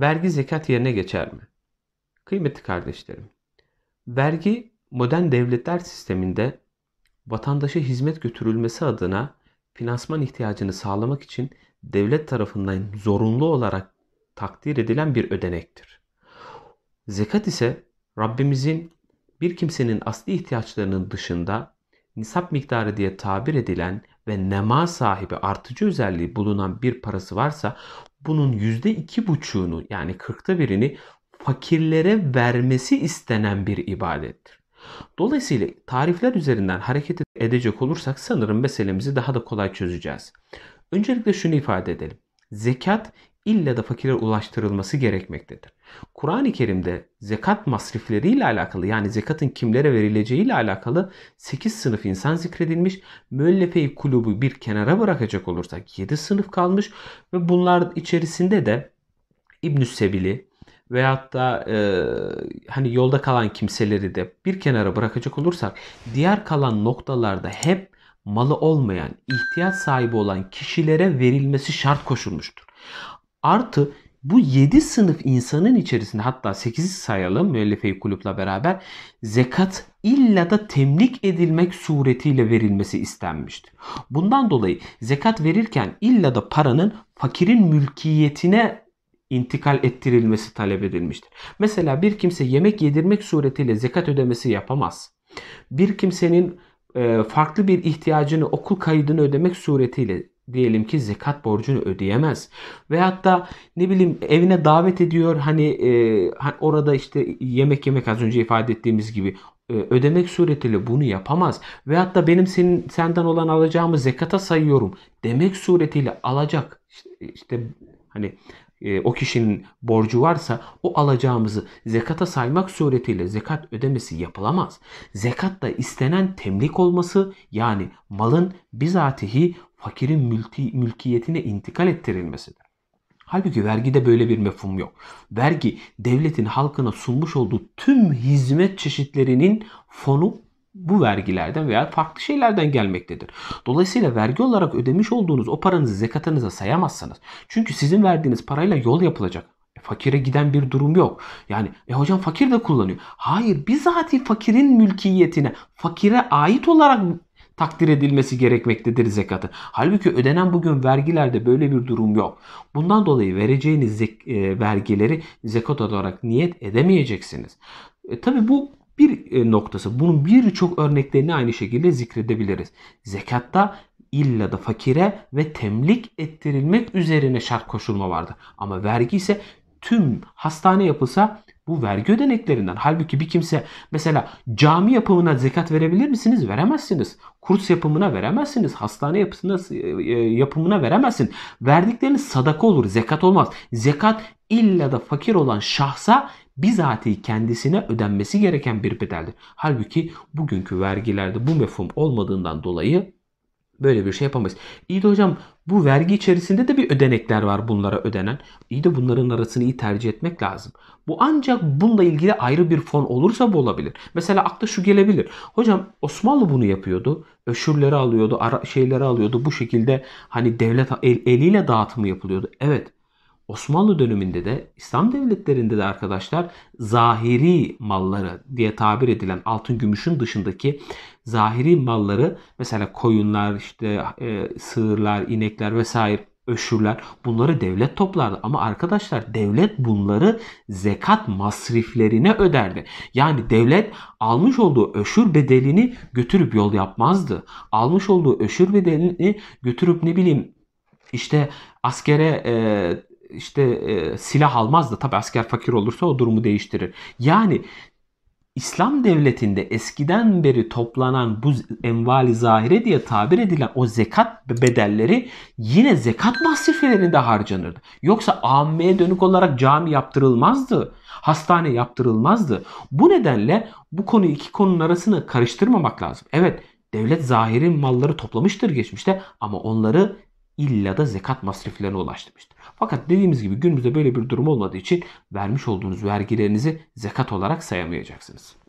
vergi zekat yerine geçer mi? Kıymetli kardeşlerim, vergi modern devletler sisteminde vatandaşa hizmet götürülmesi adına finansman ihtiyacını sağlamak için devlet tarafından zorunlu olarak takdir edilen bir ödenektir. Zekat ise Rabbimizin bir kimsenin asli ihtiyaçlarının dışında nisap miktarı diye tabir edilen ve nema sahibi artıcı özelliği bulunan bir parası varsa bunun yüzde iki buçuğunu yani kırkta birini fakirlere vermesi istenen bir ibadettir. Dolayısıyla tarifler üzerinden hareket edecek olursak sanırım meselemizi daha da kolay çözeceğiz. Öncelikle şunu ifade edelim. Zekat illa da fakire ulaştırılması gerekmektedir. Kur'an-ı Kerim'de zekat masrifleriyle alakalı yani zekatın kimlere verileceğiyle alakalı 8 sınıf insan zikredilmiş. Müellefe-i kulubu bir kenara bırakacak olursak 7 sınıf kalmış ve bunlar içerisinde de İbnü Sebili veyahut da e, hani yolda kalan kimseleri de bir kenara bırakacak olursak diğer kalan noktalarda hep malı olmayan, ihtiyaç sahibi olan kişilere verilmesi şart koşulmuştur. Artı bu 7 sınıf insanın içerisinde hatta 8 sayalım müellefe-i kulüple beraber zekat illa da temlik edilmek suretiyle verilmesi istenmiştir. Bundan dolayı zekat verirken illa da paranın fakirin mülkiyetine intikal ettirilmesi talep edilmiştir. Mesela bir kimse yemek yedirmek suretiyle zekat ödemesi yapamaz. Bir kimsenin e, farklı bir ihtiyacını okul kaydını ödemek suretiyle diyelim ki zekat borcunu ödeyemez. Veyahut hatta ne bileyim evine davet ediyor hani e, orada işte yemek yemek az önce ifade ettiğimiz gibi e, ödemek suretiyle bunu yapamaz. Veyahut hatta benim senin senden olan alacağımı zekata sayıyorum demek suretiyle alacak işte, işte hani ee, o kişinin borcu varsa o alacağımızı zekata saymak suretiyle zekat ödemesi yapılamaz. Zekat istenen temlik olması yani malın bizatihi fakirin mülki, mülkiyetine intikal ettirilmesidir. Halbuki vergide böyle bir mefhum yok. Vergi devletin halkına sunmuş olduğu tüm hizmet çeşitlerinin fonu bu vergilerden veya farklı şeylerden gelmektedir. Dolayısıyla vergi olarak ödemiş olduğunuz o paranızı zekatınıza sayamazsınız. Çünkü sizin verdiğiniz parayla yol yapılacak. E, fakire giden bir durum yok. Yani e hocam fakir de kullanıyor. Hayır bizatihi fakirin mülkiyetine, fakire ait olarak takdir edilmesi gerekmektedir zekatı. Halbuki ödenen bugün vergilerde böyle bir durum yok. Bundan dolayı vereceğiniz zek- e, vergileri zekat olarak niyet edemeyeceksiniz. E, tabii bu bir e, noktası. Bunun birçok örneklerini aynı şekilde zikredebiliriz. Zekatta illa da fakire ve temlik ettirilmek üzerine şart koşulma vardı. Ama vergi ise tüm hastane yapılsa bu vergi ödeneklerinden. Halbuki bir kimse mesela cami yapımına zekat verebilir misiniz? Veremezsiniz. Kurs yapımına veremezsiniz. Hastane yapısına, e, e, yapımına veremezsin. Verdikleriniz sadaka olur, zekat olmaz. Zekat illa da fakir olan şahsa bizatihi kendisine ödenmesi gereken bir bedeldir. Halbuki bugünkü vergilerde bu mefhum olmadığından dolayı böyle bir şey yapamayız. İyi de hocam bu vergi içerisinde de bir ödenekler var bunlara ödenen. İyi de bunların arasını iyi tercih etmek lazım. Bu ancak bununla ilgili ayrı bir fon olursa bu olabilir. Mesela akla şu gelebilir. Hocam Osmanlı bunu yapıyordu. Öşürleri alıyordu, ara, şeyleri alıyordu. Bu şekilde hani devlet el, eliyle dağıtımı yapılıyordu. Evet Osmanlı döneminde de İslam devletlerinde de arkadaşlar zahiri malları diye tabir edilen altın gümüşün dışındaki zahiri malları mesela koyunlar işte e, sığırlar inekler vesaire öşürler bunları devlet toplardı ama arkadaşlar devlet bunları zekat masriflerine öderdi. Yani devlet almış olduğu öşür bedelini götürüp yol yapmazdı. Almış olduğu öşür bedelini götürüp ne bileyim işte askere e, işte e, silah almaz da tabi asker fakir olursa o durumu değiştirir. Yani İslam devletinde eskiden beri toplanan bu envali zahire diye tabir edilen o zekat bedelleri yine zekat masriflerinde harcanırdı. Yoksa ammeye dönük olarak cami yaptırılmazdı. Hastane yaptırılmazdı. Bu nedenle bu konu iki konunun arasını karıştırmamak lazım. Evet devlet zahiri malları toplamıştır geçmişte ama onları illa da zekat masriflerine ulaştırmıştır. Fakat dediğimiz gibi günümüzde böyle bir durum olmadığı için vermiş olduğunuz vergilerinizi zekat olarak sayamayacaksınız.